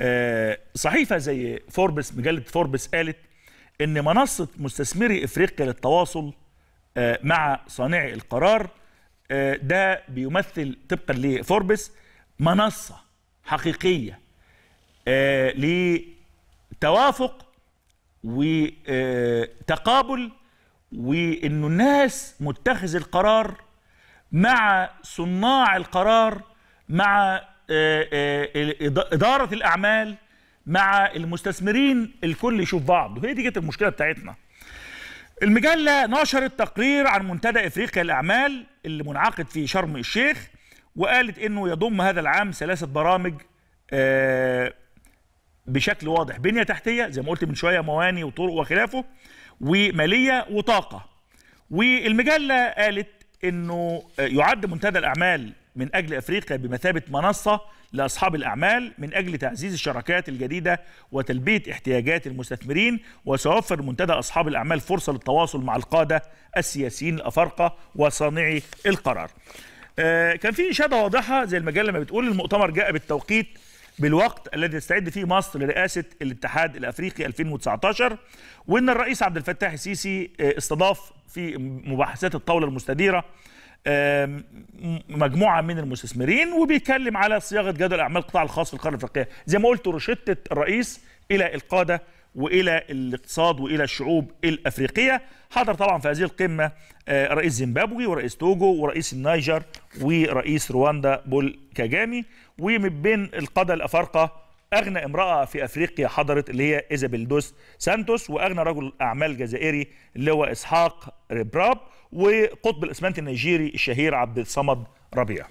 آه، صحيفه زي فوربس مجله فوربس قالت ان منصه مستثمري افريقيا للتواصل آه، مع صانعي القرار آه، ده بيمثل طبقا لفوربس منصه حقيقيه لتوافق وتقابل وانه الناس متخذ القرار مع صناع القرار مع آه، آه، اداره الاعمال مع المستثمرين الكل يشوف بعض وهي دي كانت المشكله بتاعتنا المجله نشرت تقرير عن منتدى افريقيا للاعمال اللي منعقد في شرم الشيخ وقالت انه يضم هذا العام ثلاثه برامج آه، بشكل واضح بنيه تحتيه زي ما قلت من شويه مواني وطرق وخلافه وماليه وطاقه والمجله قالت انه يعد منتدى الاعمال من أجل أفريقيا بمثابة منصة لأصحاب الأعمال من أجل تعزيز الشراكات الجديدة وتلبية احتياجات المستثمرين وسيوفر منتدى أصحاب الأعمال فرصة للتواصل مع القادة السياسيين الأفارقة وصانعي القرار آه، كان في إشادة واضحة زي المجلة ما بتقول المؤتمر جاء بالتوقيت بالوقت الذي تستعد فيه مصر لرئاسة الاتحاد الأفريقي 2019 وأن الرئيس عبد الفتاح السيسي آه، استضاف في مباحثات الطاولة المستديرة مجموعه من المستثمرين وبيتكلم على صياغه جدول اعمال القطاع الخاص في القاره الافريقيه زي ما قلت روشته الرئيس الى القاده والى الاقتصاد والى الشعوب الافريقيه حضر طبعا في هذه القمه آه، رئيس زيمبابوي ورئيس توجو ورئيس النيجر ورئيس رواندا بول كاجامي ومن بين القاده الافارقه اغنى امراه في افريقيا حضرت اللي هي ايزابيل دوس سانتوس واغنى رجل اعمال جزائري اللي هو اسحاق ربراب وقطب الاسمنت النيجيري الشهير عبد الصمد ربيع